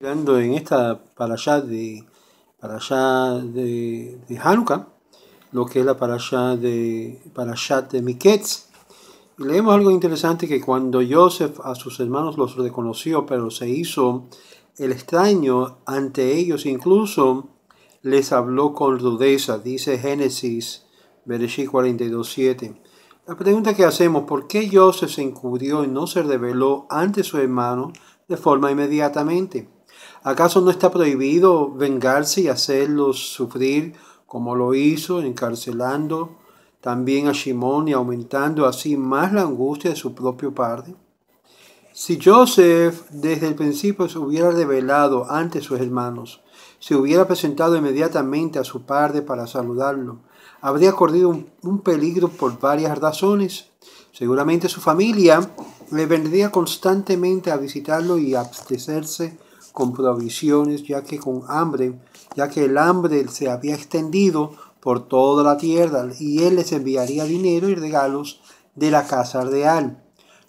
Mirando en esta parasha de, de, de Hanukkah, lo que es la parasha de, parashat de Miketz, leemos algo interesante que cuando Joseph a sus hermanos los reconoció, pero se hizo el extraño ante ellos, incluso les habló con rudeza, dice Génesis, 42.7. La pregunta que hacemos, ¿por qué Joseph se encubrió y no se reveló ante su hermano de forma inmediatamente? ¿Acaso no está prohibido vengarse y hacerlos sufrir como lo hizo, encarcelando también a Shimón y aumentando así más la angustia de su propio padre? Si Joseph desde el principio se hubiera revelado ante sus hermanos, se hubiera presentado inmediatamente a su padre para saludarlo, habría corrido un, peligro por varias razones. Seguramente su familia le vendría constantemente a visitarlo y abstecerse, con provisiones, ya que con hambre, ya que el hambre se había extendido por toda la tierra, y él les enviaría dinero y regalos de la casa real.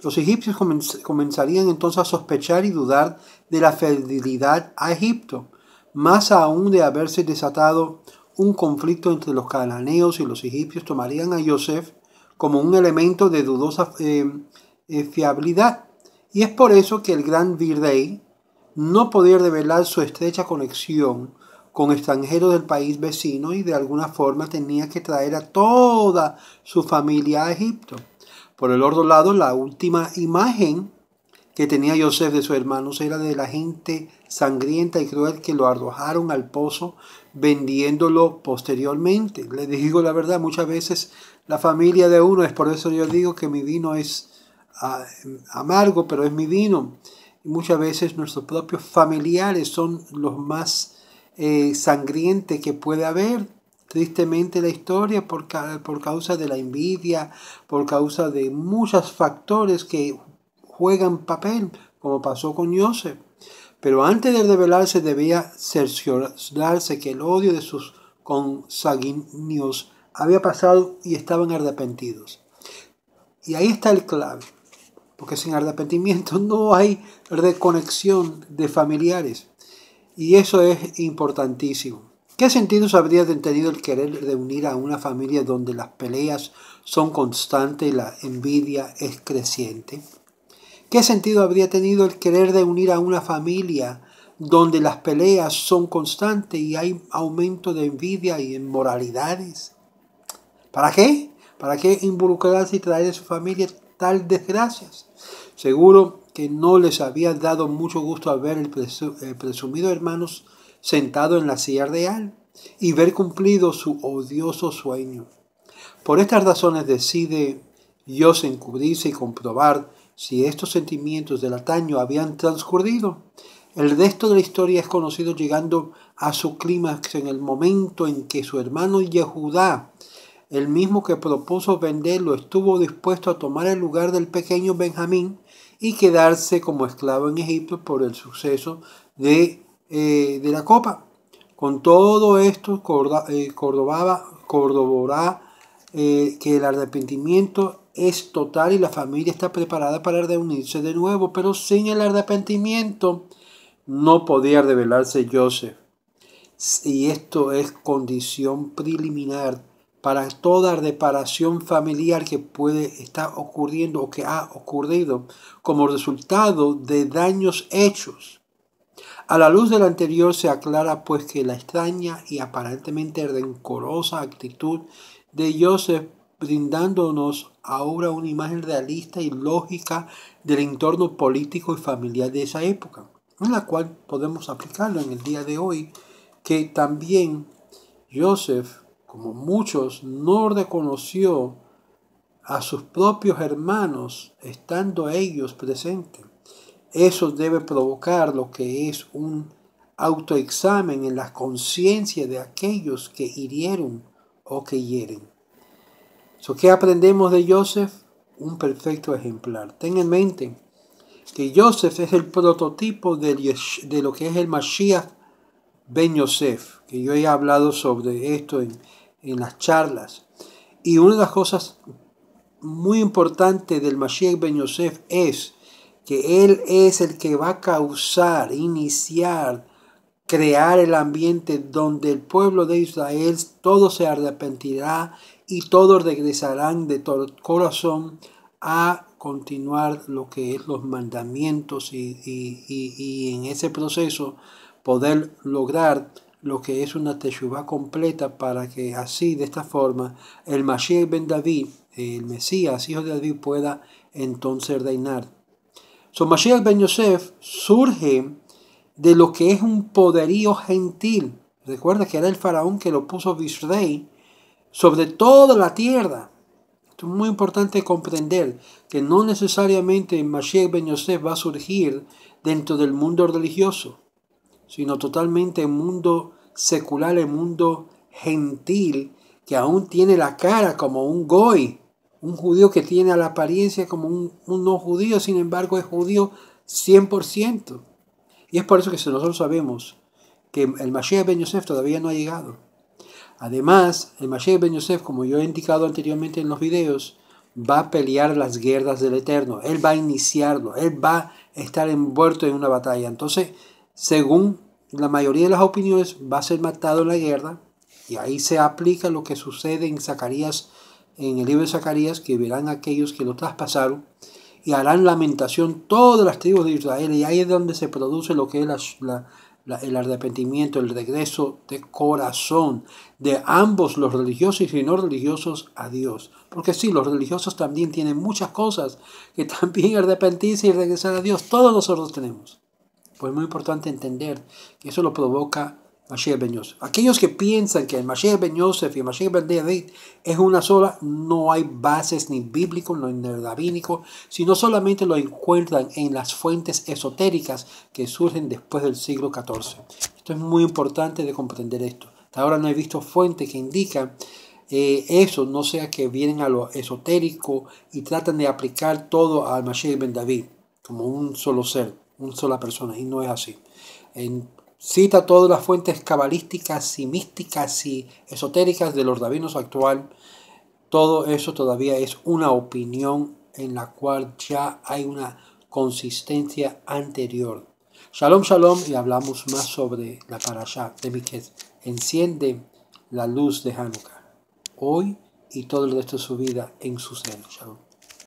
Los egipcios comenzarían entonces a sospechar y dudar de la fidelidad a Egipto, más aún de haberse desatado un conflicto entre los cananeos y los egipcios, tomarían a Joseph como un elemento de dudosa eh, eh, fiabilidad. Y es por eso que el gran virrey no podía revelar su estrecha conexión con extranjeros del país vecino y de alguna forma tenía que traer a toda su familia a Egipto. Por el otro lado, la última imagen que tenía Yosef de sus hermanos era de la gente sangrienta y cruel que lo arrojaron al pozo vendiéndolo posteriormente. le digo la verdad, muchas veces la familia de uno es por eso yo digo que mi vino es ah, amargo, pero es mi vino muchas veces nuestros propios familiares son los más eh, sangrientes que puede haber. Tristemente la historia por, por causa de la envidia, por causa de muchos factores que juegan papel, como pasó con Joseph. Pero antes de revelarse, debía cerciorarse que el odio de sus consanguíneos había pasado y estaban arrepentidos. Y ahí está el clave porque sin arrepentimiento no hay reconexión de familiares. Y eso es importantísimo. ¿Qué sentido habría tenido el querer reunir a una familia donde las peleas son constantes y la envidia es creciente? ¿Qué sentido habría tenido el querer reunir a una familia donde las peleas son constantes y hay aumento de envidia y inmoralidades? ¿Para qué? ¿Para qué involucrarse y traer a su familia tal desgracias. Seguro que no les había dado mucho gusto a ver el, presumido hermano sentado en la silla real y ver cumplido su odioso sueño. Por estas razones decide Dios encubrirse y comprobar si estos sentimientos del ataño habían transcurrido. El resto de la historia es conocido llegando a su clímax en el momento en que su hermano Yehudá el mismo que propuso venderlo estuvo dispuesto a tomar el lugar del pequeño Benjamín y quedarse como esclavo en Egipto por el suceso de, eh, la copa. Con todo esto, eh, Cordoba, eh, que el arrepentimiento es total y la familia está preparada para reunirse de nuevo, pero sin el arrepentimiento no podía revelarse Joseph. Y esto es condición preliminar para toda reparación familiar que puede estar ocurriendo o que ha ocurrido como resultado de daños hechos. A la luz del anterior se aclara pues que la extraña y aparentemente rencorosa actitud de Joseph brindándonos ahora una imagen realista y lógica del entorno político y familiar de esa época, en la cual podemos aplicarlo en el día de hoy, que también Joseph como muchos, no reconoció a sus propios hermanos estando ellos presentes. Eso debe provocar lo que es un autoexamen en la conciencia de aquellos que hirieron o que hieren. So, ¿Qué aprendemos de Joseph? Un perfecto ejemplar. Ten en mente que Joseph es el prototipo de, lo que es el Mashiach Ben Yosef, que yo he hablado sobre esto en en las charlas. Y una de las cosas muy importantes del Mashiach Ben Yosef es que él es el que va a causar, iniciar, crear el ambiente donde el pueblo de Israel todo se arrepentirá y todos regresarán de todo corazón a continuar lo que es los mandamientos y, y, y en ese proceso poder lograr lo que es una Teshuvah completa para que así, de esta forma, el Mashiach ben David, el Mesías, hijo de David, pueda entonces reinar. So Mashiach ben Yosef surge de lo que es un poderío gentil. Recuerda que era el faraón que lo puso Visrey sobre toda la tierra. es muy importante comprender que no necesariamente Mashiach ben Yosef va a surgir dentro del mundo religioso sino totalmente el mundo secular, el mundo gentil, que aún tiene la cara como un goy, un judío que tiene la apariencia como un, un no judío, sin embargo es judío 100%. Y es por eso que nosotros sabemos que el Mashiach Ben Yosef todavía no ha llegado. Además, el Mashiach Ben Yosef, como yo he indicado anteriormente en los videos, va a pelear las guerras del Eterno. Él va a iniciarlo. Él va a estar envuelto en una batalla. Entonces, según la mayoría de las opiniones, va a ser matado en la guerra. Y ahí se aplica lo que sucede en Zacarías, en el libro de Zacarías, que verán aquellos que lo traspasaron y harán lamentación todas las tribus de Israel. Y ahí es donde se produce lo que es el arrepentimiento, el regreso de corazón de ambos, los religiosos y no religiosos, a Dios. Porque sí, los religiosos también tienen muchas cosas que también arrepentirse y regresar a Dios. Todos nosotros tenemos. Pues muy importante entender que eso lo provoca Mashiach Ben Yosef. Aquellos que piensan que el Mashiach Ben Yosef y el Mashiach Ben David es una sola, no hay bases ni bíblicos ni rabínicos, sino solamente lo encuentran en las fuentes esotéricas que surgen después del siglo XIV. Esto es muy importante de comprender esto. Hasta ahora no he visto fuentes que indican eh, eso, no sea que vienen a lo esotérico y tratan de aplicar todo al Mashiach Ben David como un solo ser una sola persona, y no es así. En, cita todas las fuentes cabalísticas y místicas y esotéricas de los Davinos actual. Todo eso todavía es una opinión en la cual ya hay una consistencia anterior. Shalom, shalom, y hablamos más sobre la parasha de Miquel. Enciende la luz de Hanukkah hoy y todo el resto de su vida en su seno. Shalom.